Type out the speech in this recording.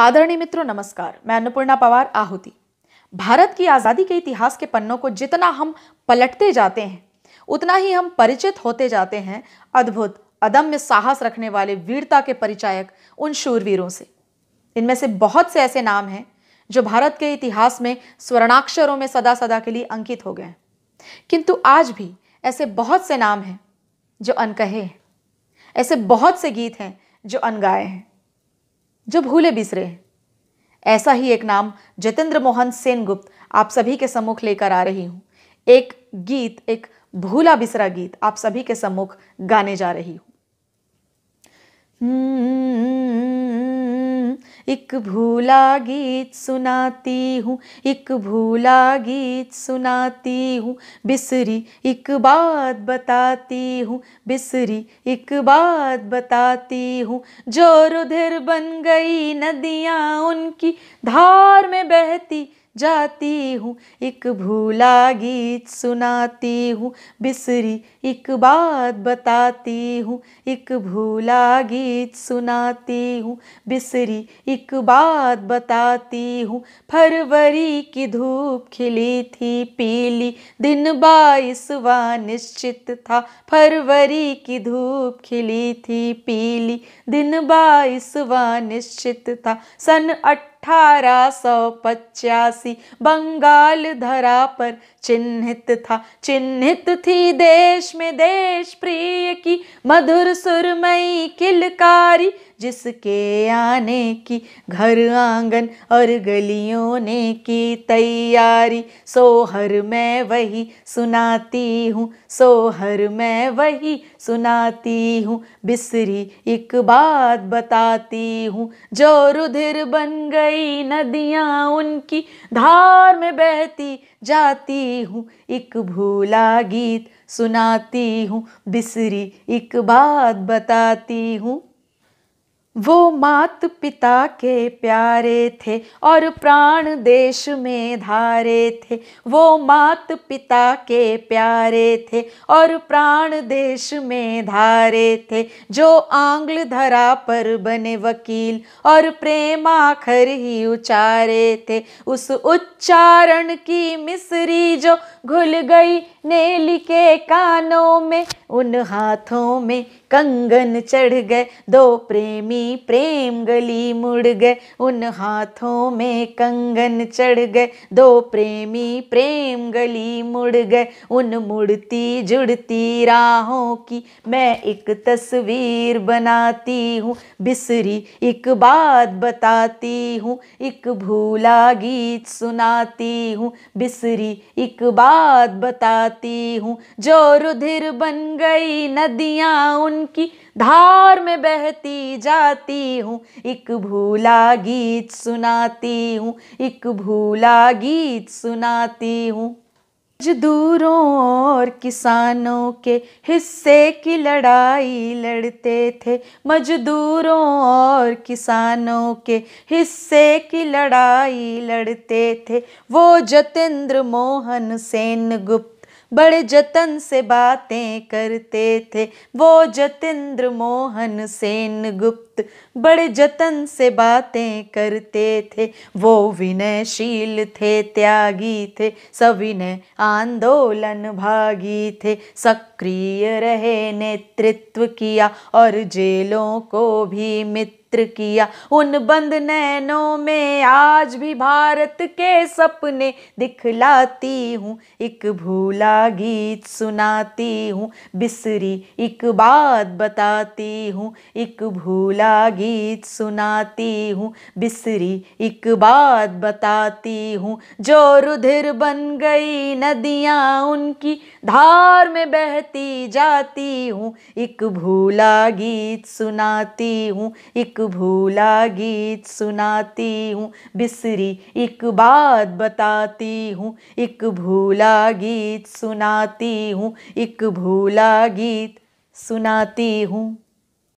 आदरणीय मित्रों नमस्कार मैं अन्नपूर्णा पवार आहुति भारत की आज़ादी के इतिहास के पन्नों को जितना हम पलटते जाते हैं उतना ही हम परिचित होते जाते हैं अद्भुत अदम्य साहस रखने वाले वीरता के परिचायक उन शूरवीरों से इनमें से बहुत से ऐसे नाम हैं जो भारत के इतिहास में स्वर्णाक्षरों में सदा सदा के लिए अंकित हो गए हैं किंतु आज भी ऐसे बहुत से नाम हैं जो अनकहे हैं ऐसे बहुत से गीत हैं जो अनगाए हैं जो भूले बिसरे हैं ऐसा ही एक नाम जितेंद्र मोहन सेनगुप्त आप सभी के सम्मुख लेकर आ रही हूँ एक गीत एक भूला बिसरा गीत आप सभी के सम्मुख गाने जा रही हूँ hmm. एक भूला गीत सुनाती हूँ एक भूला गीत सुनाती हूँ बिसरी एक बात बताती हूँ बिसरी एक बात बताती हूँ जो रुधिर बन गई नदियाँ उनकी धार में बहती जाती हूँ एक भूला गीत सुनाती हूँ बिसरी एक बात बताती हूँ एक भूला गीत सुनाती हूँ बिसरी एक बात बताती हूँ फरवरी की धूप खिली थी पीली दिन बाईसवा निश्चित था फरवरी की धूप खिली थी पीली दिन बाईसवा निश्चित था सन अट अठारह सौ पचासी बंगाल धरा पर चिन्हित था चिन्हित थी देश में देश प्रिय की मधुर सुरमई किलकारी जिसके आने की घर आंगन और गलियों ने की तैयारी सोहर मैं वही सुनाती हूँ सोहर मैं वही सुनाती हूँ बिसरी एक बात बताती हूँ जो रुधिर बन गई नदियाँ उनकी धार में बहती जाती हूँ एक भूला गीत सुनाती हूँ बिसरी एक बात बताती हूँ वो मात पिता के प्यारे थे और प्राण देश में धारे थे वो मात पिता के प्यारे थे और प्राण देश में धारे थे जो आंग्ल धरा पर बने वकील और प्रेम आखर ही उचारे थे उस उच्चारण की मिसरी जो घुल गई नेली के कानों में उन हाथों में कंगन चढ़ गए दो प्रेमी प्रेम गली मुड़ गए उन हाथों में कंगन चढ़ गए दो प्रेमी प्रेम गली मुड़ गए उन मुड़ती जुड़ती राहों की मैं एक तस्वीर बनाती हूँ बिसरी एक बात बताती हूँ एक भूला गीत सुनाती हूँ बिसरी एक बात बताती जाती हूँ जो रुधिर बन गई नदियाँ उनकी धार में बहती जाती हूँ एक भूला गीत सुनाती हूँ एक भूला गीत सुनाती हूँ मजदूरों और किसानों के हिस्से की लड़ाई लड़ते थे मजदूरों और किसानों के हिस्से की लड़ाई लड़ते थे वो जतेंद्र मोहन सेन गुप्त बड़े जतन से बातें करते थे वो जतेंद्र मोहन सेन गुप्त बड़े जतन से बातें करते थे वो विनयशील थे त्यागी थे सविनय आंदोलन भागी थे सक्रिय रहे नेतृत्व किया और जेलों को भी मित्र चित्र किया उन बंद नैनों में आज भी भारत के सपने दिखलाती हूँ एक भूला गीत सुनाती हूँ बिसरी एक बात बताती हूँ एक भूला गीत सुनाती हूँ बिसरी एक बात बताती हूँ जो रुधिर बन गई नदियाँ उनकी धार में बहती जाती हूँ एक भूला गीत सुनाती हूँ एक भूला गीत सुनाती हूँ बिसरी एक बात बताती हूँ एक भूला गीत सुनाती हूँ एक भूला गीत सुनाती हूँ